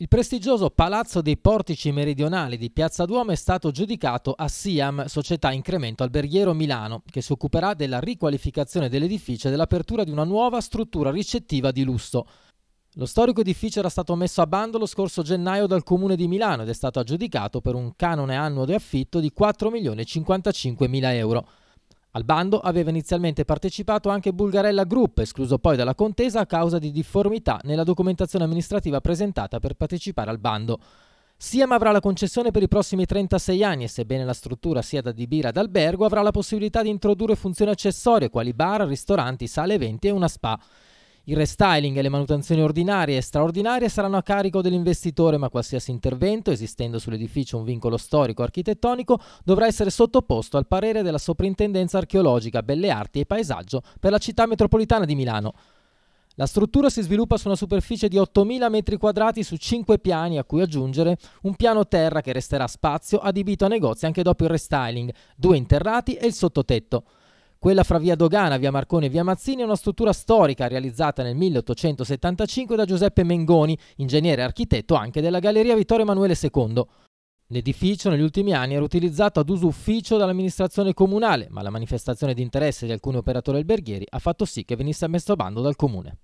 Il prestigioso Palazzo dei Portici Meridionali di Piazza Duomo è stato giudicato a SIAM, società incremento alberghiero Milano, che si occuperà della riqualificazione dell'edificio e dell'apertura di una nuova struttura ricettiva di lusso. Lo storico edificio era stato messo a bando lo scorso gennaio dal Comune di Milano ed è stato aggiudicato per un canone annuo di affitto di 4.055.000 euro. Al bando aveva inizialmente partecipato anche Bulgarella Group, escluso poi dalla contesa a causa di difformità nella documentazione amministrativa presentata per partecipare al bando. Siam avrà la concessione per i prossimi 36 anni e sebbene la struttura sia da adibire ad albergo avrà la possibilità di introdurre funzioni accessorie quali bar, ristoranti, sale eventi e una spa. Il restyling e le manutenzioni ordinarie e straordinarie saranno a carico dell'investitore, ma qualsiasi intervento, esistendo sull'edificio un vincolo storico-architettonico, dovrà essere sottoposto al parere della Soprintendenza archeologica, belle arti e paesaggio per la città metropolitana di Milano. La struttura si sviluppa su una superficie di 8.000 m2 su 5 piani, a cui aggiungere un piano terra che resterà spazio adibito a negozi anche dopo il restyling, due interrati e il sottotetto. Quella fra via Dogana, via Marconi e via Mazzini è una struttura storica realizzata nel 1875 da Giuseppe Mengoni, ingegnere e architetto anche della Galleria Vittorio Emanuele II. L'edificio negli ultimi anni era utilizzato ad uso ufficio dall'amministrazione comunale, ma la manifestazione di interesse di alcuni operatori alberghieri ha fatto sì che venisse messo a bando dal comune.